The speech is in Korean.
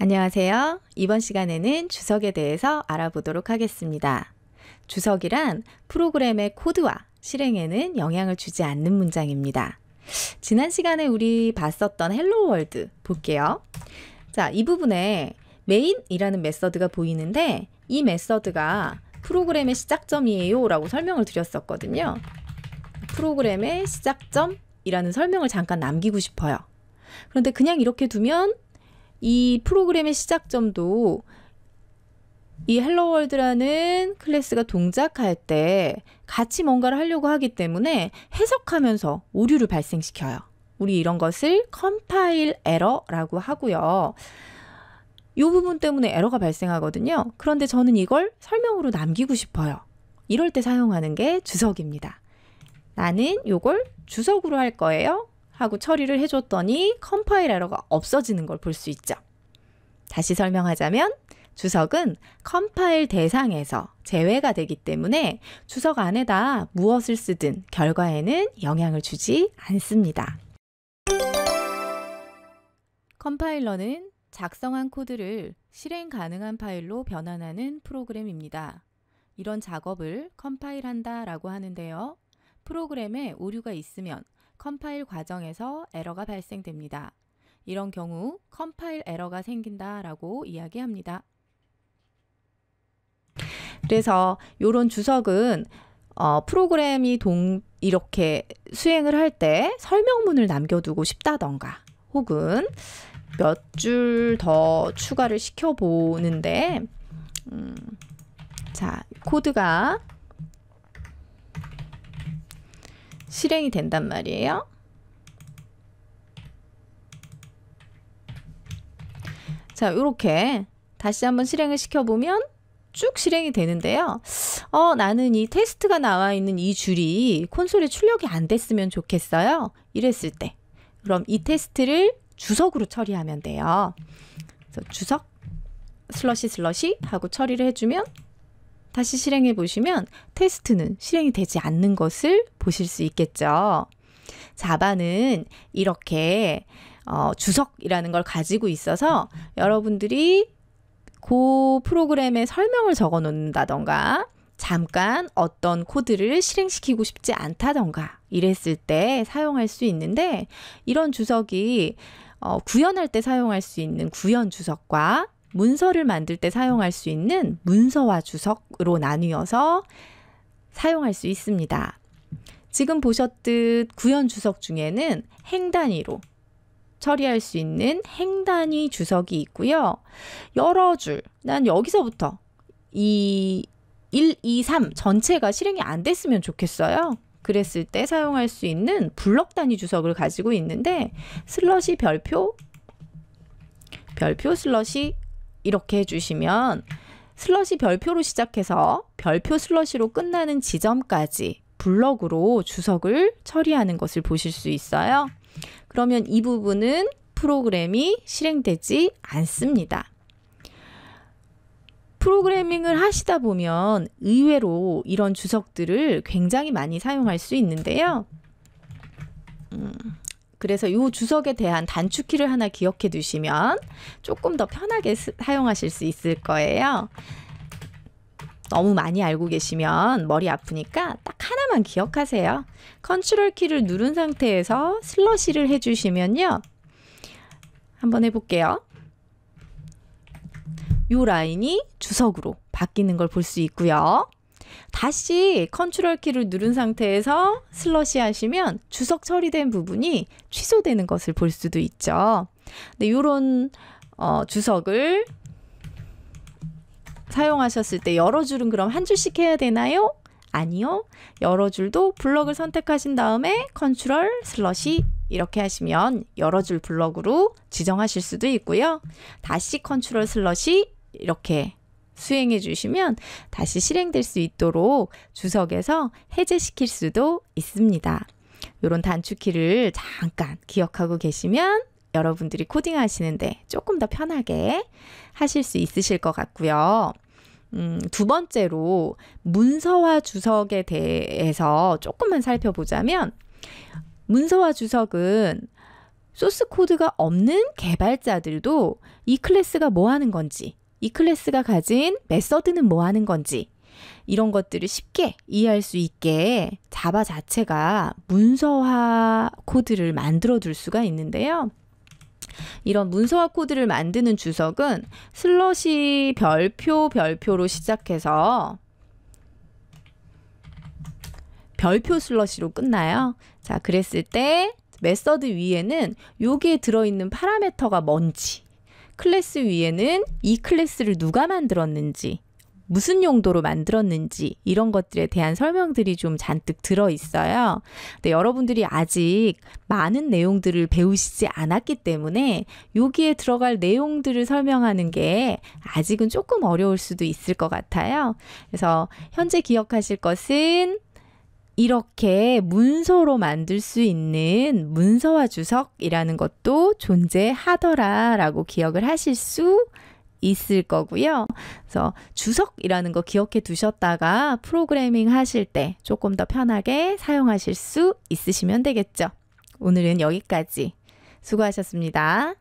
안녕하세요. 이번 시간에는 주석에 대해서 알아보도록 하겠습니다. 주석이란 프로그램의 코드와 실행에는 영향을 주지 않는 문장입니다. 지난 시간에 우리 봤었던 헬로 월드 볼게요. 자, 이 부분에 메인이라는 메서드가 보이는데 이 메서드가 프로그램의 시작점이에요 라고 설명을 드렸었거든요. 프로그램의 시작점이라는 설명을 잠깐 남기고 싶어요. 그런데 그냥 이렇게 두면 이 프로그램의 시작점도 이 헬로월드라는 클래스가 동작할 때 같이 뭔가를 하려고 하기 때문에 해석하면서 오류를 발생시켜요. 우리 이런 것을 컴파일 에러라고 하고요. 이 부분 때문에 에러가 발생하거든요. 그런데 저는 이걸 설명으로 남기고 싶어요. 이럴 때 사용하는 게 주석입니다. 나는 이걸 주석으로 할 거예요. 하고 처리를 해줬더니 컴파일 에러가 없어지는 걸 볼 수 있죠. 다시 설명하자면 주석은 컴파일 대상에서 제외가 되기 때문에 주석 안에다 무엇을 쓰든 결과에는 영향을 주지 않습니다. 컴파일러는 작성한 코드를 실행 가능한 파일로 변환하는 프로그램입니다. 이런 작업을 컴파일한다 라고 하는데요. 프로그램에 오류가 있으면 컴파일 과정에서 에러가 발생됩니다. 이런 경우 컴파일 에러가 생긴다라고 이야기합니다. 그래서 이런 주석은 어, 프로그램이 동, 이렇게 수행을 할 때 설명문을 남겨두고 싶다던가 혹은 몇 줄 더 추가를 시켜보는데 음, 자 코드가 실행이 된단 말이에요. 자, 이렇게 다시 한번 실행을 시켜보면 쭉 실행이 되는데요. 어, 나는 이 테스트가 나와 있는 이 줄이 콘솔에 출력이 안 됐으면 좋겠어요. 이랬을 때. 그럼 이 테스트를 주석으로 처리하면 돼요. 주석 슬러시 슬러시 하고 처리를 해주면 다시 실행해 보시면 테스트는 실행이 되지 않는 것을 보실 수 있겠죠. 자바는 이렇게 어, 주석이라는 걸 가지고 있어서 여러분들이 그프로그램에 설명을 적어 놓는다던가 잠깐 어떤 코드를 실행시키고 싶지 않다던가 이랬을 때 사용할 수 있는데 이런 주석이 어, 구현할 때 사용할 수 있는 구현 주석과 문서를 만들 때 사용할 수 있는 문서와 주석으로 나뉘어서 사용할 수 있습니다. 지금 보셨듯 구현 주석 중에는 행 단위로 처리할 수 있는 행 단위 주석이 있고요. 여러 줄, 난 여기서부터 이 1, 2, 3 전체가 실행이 안 됐으면 좋겠어요. 그랬을 때 사용할 수 있는 블럭 단위 주석을 가지고 있는데 슬러시 별표 별표 슬러시 이렇게 해주시면 슬러시 별표로 시작해서 별표 슬러시로 끝나는 지점까지 블럭으로 주석을 처리하는 것을 보실 수 있어요. 그러면 이 부분은 프로그램이 실행되지 않습니다. 프로그래밍을 하시다 보면 의외로 이런 주석들을 굉장히 많이 사용할 수 있는데요. 음, 그래서 요 주석에 대한 단축키를 하나 기억해 두시면 조금 더 편하게 스, 사용하실 수 있을 거예요. 너무 많이 알고 계시면 머리 아프니까 딱 하나만 기억하세요. 컨트롤 키를 누른 상태에서 슬러시를 해주시면요. 한번 해볼게요. 요 라인이 주석으로 바뀌는 걸 볼 수 있고요. 다시 컨트롤 키를 누른 상태에서 슬러시 하시면 주석 처리된 부분이 취소되는 것을 볼 수도 있죠. 근데 요런 어, 주석을 사용하셨을 때 여러 줄은 그럼 한 줄씩 해야 되나요? 아니요. 여러 줄도 블럭을 선택하신 다음에 컨트롤 슬러시 이렇게 하시면 여러 줄 블럭으로 지정하실 수도 있고요. 다시 컨트롤 슬러시 이렇게 수행해 주시면 다시 실행될 수 있도록 주석에서 해제시킬 수도 있습니다. 이런 단축키를 잠깐 기억하고 계시면 여러분들이 코딩하시는데 조금 더 편하게 하실 수 있으실 것 같고요. 음, 두 번째로 문서와 주석에 대해서 조금만 살펴보자면 문서와 주석은 소스 코드가 없는 개발자들도 이 클래스가 뭐 하는 건지 이 클래스가 가진 메서드는 뭐 하는 건지 이런 것들을 쉽게 이해할 수 있게 자바 자체가 문서화 코드를 만들어 둘 수가 있는데요. 이런 문서화 코드를 만드는 주석은 슬러시 별표 별표로 시작해서 별표 슬러시로 끝나요. 자, 그랬을 때 메서드 위에는 여기에 들어있는 파라메터가 뭔지 클래스 위에는 이 클래스를 누가 만들었는지 무슨 용도로 만들었는지 이런 것들에 대한 설명들이 좀 잔뜩 들어 있어요. 근데 여러분들이 아직 많은 내용들을 배우시지 않았기 때문에 여기에 들어갈 내용들을 설명하는 게 아직은 조금 어려울 수도 있을 것 같아요. 그래서 현재 기억하실 것은 이렇게 문서로 만들 수 있는 문서와 주석이라는 것도 존재하더라라고 기억을 하실 수 있을 거고요. 그래서 주석이라는 거 기억해 두셨다가 프로그래밍 하실 때 조금 더 편하게 사용하실 수 있으시면 되겠죠. 오늘은 여기까지. 수고하셨습니다.